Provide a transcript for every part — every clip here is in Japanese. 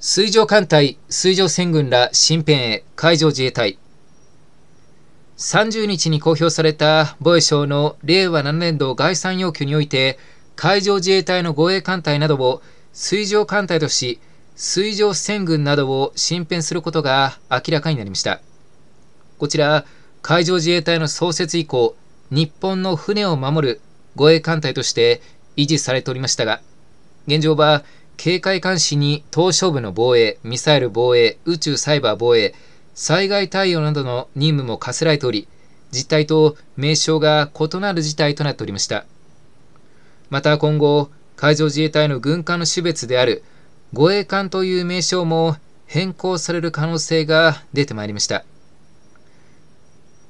水上艦隊、水上戦軍ら新編へ海上自衛隊。30日に公表された防衛省の令和7年度概算要求において、海上自衛隊の護衛艦隊などを水上艦隊とし、水上戦軍などを新編することが明らかになりました。こちら、海上自衛隊の創設以降、日本の船を守る護衛艦隊として維持されておりましたが、現状は警戒監視に島しょ部の防衛、ミサイル防衛、宇宙サイバー防衛、災害対応などの任務も課せられており、実態と名称が異なる事態となっておりました。また今後、海上自衛隊の軍艦の種別である護衛艦という名称も変更される可能性が出てまいりました。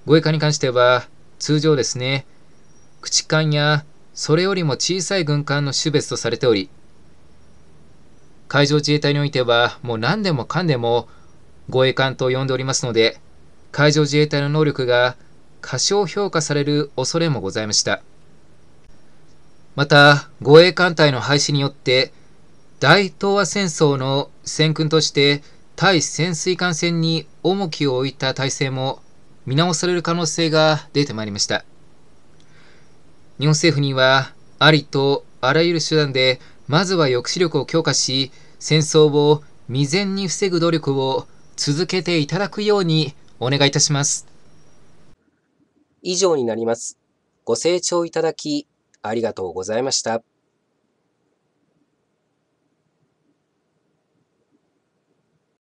護衛艦に関しては、通常ですね、駆逐艦やそれよりも小さい軍艦の種別とされており、海上自衛隊においては、もう何でもかんでも護衛艦と呼んでおりますので、海上自衛隊の能力が過小評価される恐れもございました。また、護衛艦隊の廃止によって、大東亜戦争の戦訓として対潜水艦戦に重きを置いた体制も見直される可能性が出てまいりました。日本政府には、ありとあらゆる手段でまずは抑止力を強化し、戦争を未然に防ぐ努力を続けていただくようにお願いいたします。以上になります。ご清聴いただき、ありがとうございました。